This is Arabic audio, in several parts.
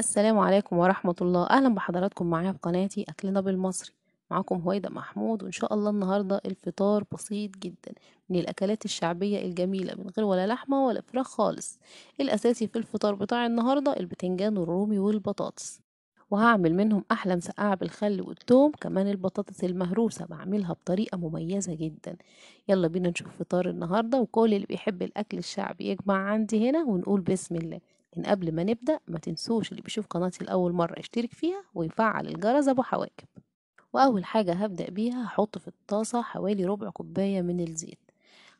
السلام عليكم ورحمة الله أهلا بحضراتكم معايا في قناتي أكلنا بالمصري معاكم هويدا محمود وإن شاء الله النهاردة الفطار بسيط جدا من الأكلات الشعبية الجميلة من غير ولا لحمة ولا فراخ خالص الأساسي في الفطار بتاع النهاردة البتنجان والرومي والبطاطس وهعمل منهم أحلى مسقعة بالخل والثوم كمان البطاطس المهروسة بعملها بطريقة مميزة جدا يلا بينا نشوف فطار النهاردة وكل اللي بيحب الأكل الشعبي يجمع عندي هنا ونقول بسم الله إن قبل ما نبدأ ما تنسوش اللي بيشوف قناتي لأول مرة يشترك فيها ويفعل الجرس أبو حواجب وأول حاجة هبدأ بيها هحط في الطاسة حوالي ربع كوباية من الزيت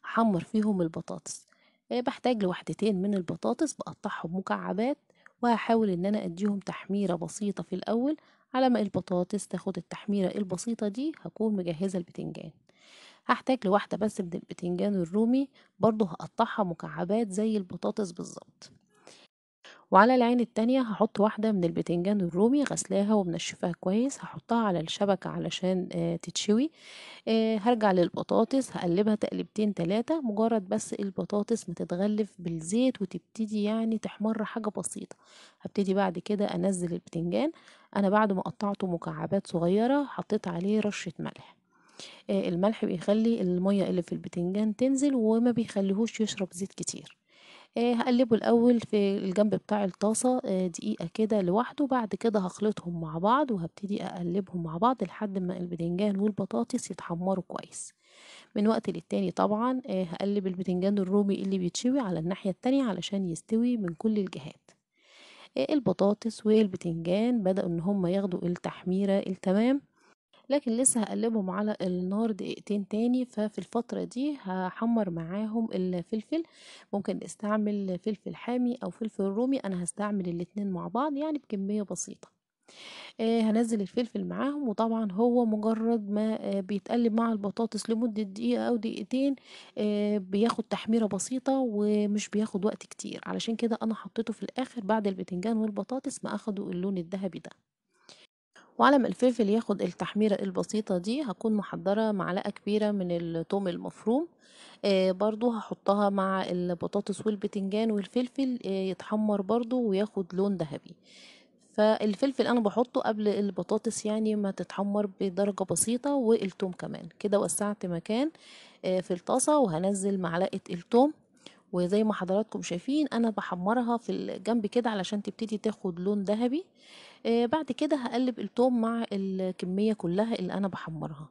هحمر فيهم البطاطس آه، بحتاج لوحدتين من البطاطس بقطعهم مكعبات وهحاول ان انا اديهم تحميره بسيطه في الاول على ما البطاطس تاخد التحميره البسيطه دي هكون مجهزه البتنجان هحتاج لواحده بس من البتنجان الرومي برضه هقطعها مكعبات زي البطاطس بالظبط وعلى العين التانية هحط واحدة من البتنجان الرومي غسلاها ومنشفاها كويس هحطها على الشبكة علشان آه، تتشوي آه، هرجع للبطاطس هقلبها تقلبتين تلاتة مجرد بس البطاطس ما تتغلف بالزيت وتبتدي يعني تحمر حاجة بسيطة هبتدي بعد كده أنزل البتنجان أنا بعد ما قطعته مكعبات صغيرة حطيت عليه رشة ملح آه، الملح بيخلي المية اللي في البتنجان تنزل وما بيخليهوش يشرب زيت كتير آه هقلبه الأول في الجنب بتاع الطاسة آه دقيقة كده لوحده بعد كده هخلطهم مع بعض وهبتدي أقلبهم مع بعض لحد ما البتنجان والبطاطس يتحمروا كويس من وقت للتاني طبعا آه هقلب البتنجان الرومي اللي بيتشوي على الناحية التانية علشان يستوي من كل الجهات آه، البطاطس والبتنجان بدأوا إن هما ياخدوا التحميرة التمام لكن لسه هقلبهم على النار دقيقتين تاني ففي الفترة دي هحمر معاهم الفلفل ممكن استعمل فلفل حامي او فلفل رومي انا هستعمل الاتنين مع بعض يعني بكمية بسيطة آه، هنزل الفلفل معاهم وطبعا هو مجرد ما آه، بيتقلب مع البطاطس لمدة دقيقة أو دقيقتين آه، بياخد تحميرة بسيطة ومش بياخد وقت كتير علشان كده أنا حطيته في الآخر بعد البتنجان والبطاطس ما أخدوا اللون الذهبي ده وعلى ما الفلفل ياخد التحميرة البسيطة دي هكون محضرة معلقة كبيرة من التوم المفروم آه برضو هحطها مع البطاطس والبتنجان والفلفل آه يتحمر برضو وياخد لون ذهبي فالفلفل انا بحطه قبل البطاطس يعني ما تتحمر بدرجة بسيطة والتوم كمان كده وسعت مكان آه في الطاسة وهنزل معلقة التوم وزي ما حضراتكم شايفين انا بحمرها في الجنب كده علشان تبتدي تاخد لون ذهبي آه بعد كده هقلب التوم مع الكمية كلها اللي أنا بحمرها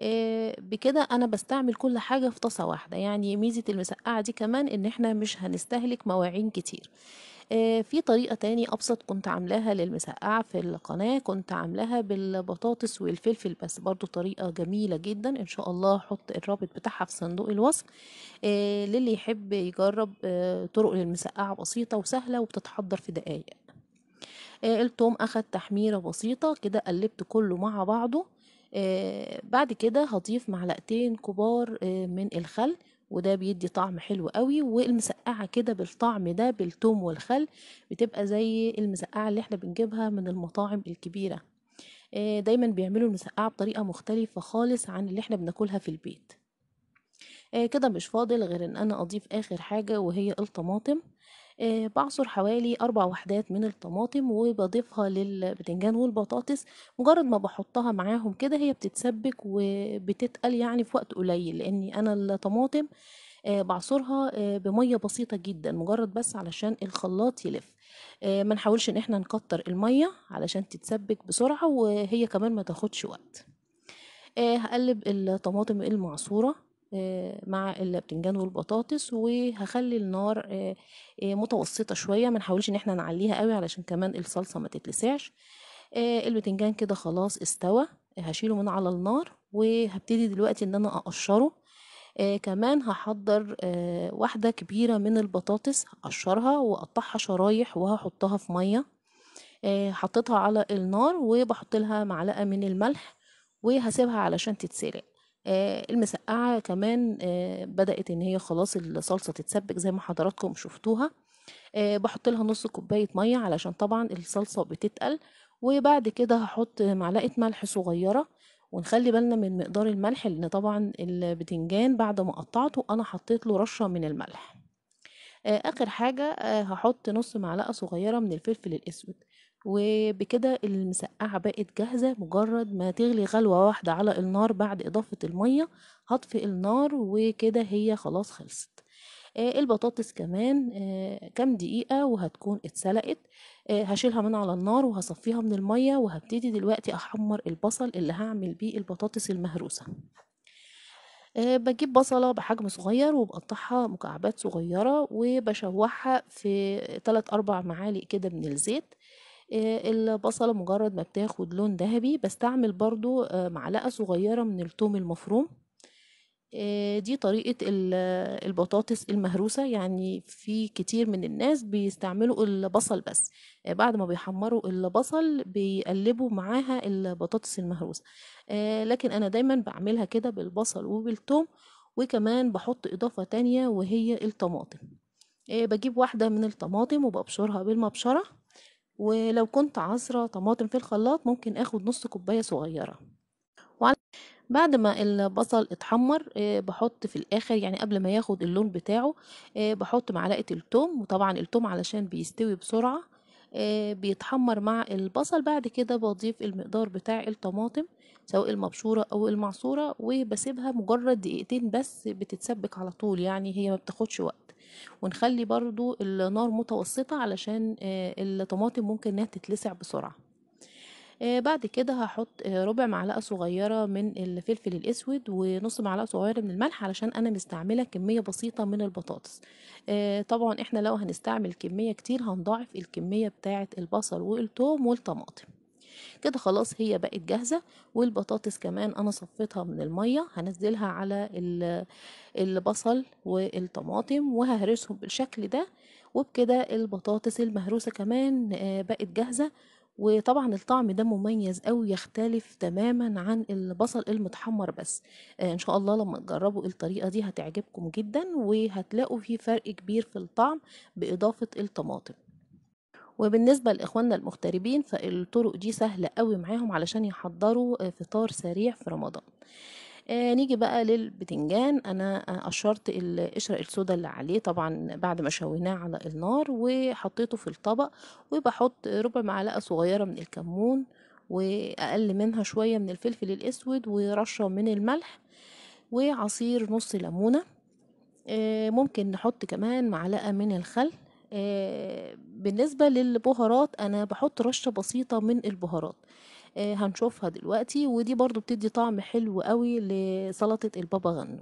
آه بكده أنا بستعمل كل حاجة في طاسة واحدة يعني ميزة المسقعة دي كمان إن إحنا مش هنستهلك مواعين كتير آه في طريقة تاني أبسط كنت عاملاها للمسقعة في القناة كنت عاملاها بالبطاطس والفلفل بس برضو طريقة جميلة جدا إن شاء الله هحط الرابط بتاعها في صندوق الوصف آه للي يحب يجرب آه طرق للمسقعة بسيطة وسهلة وبتتحضر في دقايق التوم أخد تحميرة بسيطة كده قلبت كله مع بعضه آه، بعد كده هضيف معلقتين كبار آه، من الخل وده بيدي طعم حلو قوي والمسقعه كده بالطعم ده بالتوم والخل بتبقى زي المسقعه اللي احنا بنجيبها من المطاعم الكبيره آه، دايما بيعملوا المسقعه بطريقه مختلفه خالص عن اللي احنا بناكلها في البيت كده مش فاضل غير ان انا اضيف اخر حاجه وهي الطماطم آه، بعصر حوالي أربع وحدات من الطماطم وبضيفها للبتنجان والبطاطس مجرد ما بحطها معاهم كده هي بتتسبك وبتتقل يعني في وقت قليل لأني أنا الطماطم آه، بعصرها آه، بميه بسيطه جدا مجرد بس علشان الخلاط يلف ما نحاولش ان احنا نكتر الميه علشان تتسبك بسرعه وهي كمان ما تاخدش وقت هقلب الطماطم المعصوره آه، مع البتنجان والبطاطس وهخلي النار آه، آه، متوسطة شوية ما نحاولش ان احنا نعليها قوي علشان كمان الصلصة ما تتلسعش البتنجان كده خلاص استوى هشيله من على النار وهبتدي دلوقتي ان انا اقشره آه كمان هحضر آه واحدة كبيرة من البطاطس هقشرها واقطعها شرايح وهحطها في مية آه حطيتها على النار وبحط لها معلقة من الملح وهسيبها علشان تتسلق آه، المسقعة كمان آه، بدأت ان هي خلاص الصلصة تتسبك زي ما حضراتكم شفتوها آه، بحط لها نص كوباية مية علشان طبعا الصلصة بتتقل وبعد كده هحط معلقة ملح صغيرة ونخلي بالنا من مقدار الملح لان طبعا البتنجان بعد ما قطعته انا حطيت له رشة من الملح اخر حاجة هحط نص معلقة صغيرة من الفلفل الاسود وبكده المسقعة بقت جاهزة مجرد ما تغلي غلوة واحدة على النار بعد إضافة المية هطفئ النار وكده هي خلاص خلصت آه، البطاطس كمان آه، كام دقيقة وهتكون اتسلقت آه، هشيلها من على النار وهصفيها من المية وهبتدي دلوقتي أحمر البصل اللي هعمل بيه البطاطس المهروسة بجيب بصلة بحجم صغير وبقطعها مكعبات صغيرة وبشوحها في 3 أربع معالق كده من الزيت البصلة مجرد ما بتاخد لون ذهبي بستعمل برضو آه، معلقة صغيرة من التوم المفروم آه، دي طريقة البطاطس المهروسة يعني في كتير من الناس بيستعملوا البصل بس آه، بعد ما بيحمروا البصل بيقلبوا معاها البطاطس المهروسة لكن أنا دايما بعملها كده بالبصل وبالثوم وكمان بحط إضافة تانية وهي الطماطم بجيب واحدة من الطماطم وببشرها بالمبشرة ولو كنت عصرة طماطم في الخلاط ممكن اخد نص كوباية صغيرة بعد ما البصل اتحمر آه، بحط في الاخر يعني قبل ما ياخد اللون بتاعه آه، بحط معلقة التوم وطبعا التوم علشان بيستوي بسرعة آه، بيتحمر مع البصل بعد كده بضيف المقدار بتاع الطماطم سواء المبشورة أو المعصورة وبسيبها مجرد دقيقتين بس بتتسبك على طول يعني هي ما بتاخدش وقت ونخلي برضو النار متوسطة علشان آه، الطماطم ممكن انها تتلسع بسرعة آه، بعد كده هحط آه، ربع معلقة صغيرة من الفلفل الأسود ونص معلقة صغيرة من الملح علشان أنا مستعملة كمية بسيطة من البطاطس طبعا احنا لو هنستعمل كمية كتير هنضاعف الكمية بتاعة البصل والثوم والطماطم كده خلاص هي بقت جاهزه والبطاطس كمان انا صفيتها من الميه هنزلها على البصل والطماطم وههرسهم بالشكل ده وبكده البطاطس المهروسه كمان آه، بقت جاهزه وطبعا الطعم ده مميز او يختلف تماما عن البصل المتحمر بس آه، ان شاء الله لما تجربوا الطريقه دي هتعجبكم جدا وهتلاقوا فيه فرق كبير في الطعم باضافه الطماطم وبالنسبة لإخواننا المغتربين فالطرق دي سهلة قوي معاهم علشان يحضروا آه، فطار سريع في رمضان آه نيجي بقى للبتنجان انا آه، قشرت القشره السوداء اللي عليه طبعا بعد ما شويناه على النار وحطيته في الطبق وبحط ربع معلقه صغيره من الكمون واقل منها شويه من الفلفل الاسود ورشه من الملح وعصير نص ليمونه آه ممكن نحط كمان معلقه من الخل آه، بالنسبة للبهارات أنا بحط رشة بسيطة من البهارات آه، هنشوفها دلوقتي ودي برضو بتدي طعم حلو قوي لسلطة البابا غنوج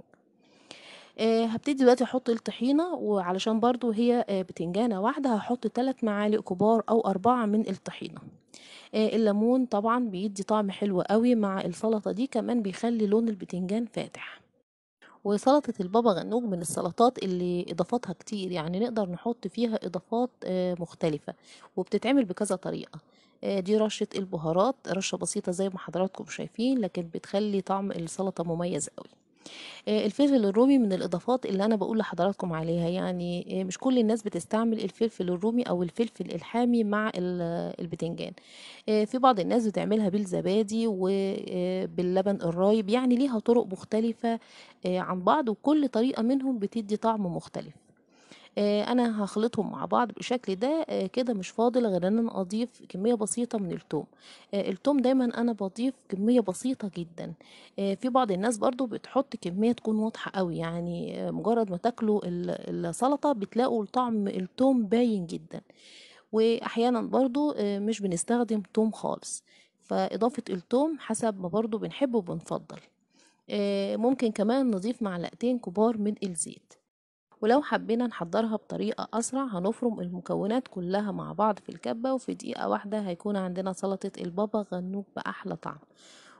آه، هبتدي دلوقتي احط الطحينه وعلشان برضو هي بتنجانه واحده هحط 3 معالق كبار او أربعة من الطحينه الليمون طبعا بيدي طعم حلو قوي مع السلطه دي كمان بيخلي لون البتنجان فاتح وسلطة البابا غنوج من السلطات اللي إضافاتها كتير يعني نقدر نحط فيها إضافات آه، مختلفة وبتتعمل بكذا طريقة آه، دي رشة البهارات رشة بسيطة زي ما حضراتكم شايفين لكن بتخلي طعم السلطة مميز قوي آه، الفلفل الرومي من الإضافات اللي أنا بقول لحضراتكم عليها يعني آه، مش كل الناس بتستعمل الفلفل الرومي أو الفلفل الحامي مع آه، البتنجان في بعض الناس بتعملها بالزبادي وباللبن الرايب يعني ليها طرق مختلفة عن بعض وكل طريقة منهم بتدي طعم مختلف آه، انا هخلطهم مع بعض بالشكل ده آه، كده مش فاضل غير ان انا اضيف كميه بسيطه من التوم آه، التوم دايما انا بضيف كميه بسيطه جدا في بعض الناس برضو بتحط كميه تكون واضحه قوي يعني مجرد ما تاكلوا السلطه بتلاقوا طعم التوم باين جدا واحيانا برضو مش بنستخدم توم خالص فاضافه التوم حسب ما برضو بنحبه وبنفضل ممكن كمان نضيف معلقتين كبار من الزيت ولو حبينا نحضرها بطريقة أسرع هنفرم المكونات كلها مع بعض في الكبة وفي دقيقة واحدة هيكون عندنا سلطة البابا غنوج بأحلى طعم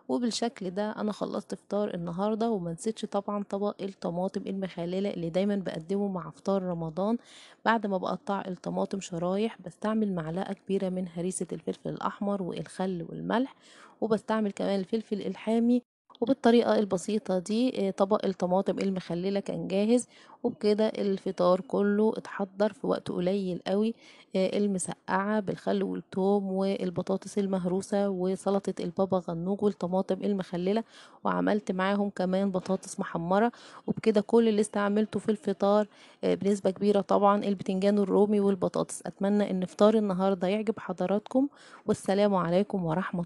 وبالشكل ده انا خلصت فطار النهارده ومنسيتش طبعا طبق الطماطم المخلله اللي دايما بقدمه مع فطار رمضان بعد ما بقطع الطماطم شرايح بستعمل معلقه كبيره من هريسه الفلفل الاحمر والخل والملح وبستعمل كمان الفلفل الحامي وبالطريقة البسيطة دي آه، طبق الطماطم المخللة كان جاهز وبكده الفطار كله اتحضر في وقت قليل قوي آه، المسقعة بالخل والتوم والبطاطس المهروسة وسلطة البابا غنوج والطماطم المخللة وعملت معاهم كمان بطاطس محمرة وبكده كل اللي استعملته في الفطار آه، بنسبة كبيرة طبعا البتنجان الرومي والبطاطس أتمنى أن فطار النهاردة يعجب حضراتكم والسلام عليكم ورحمة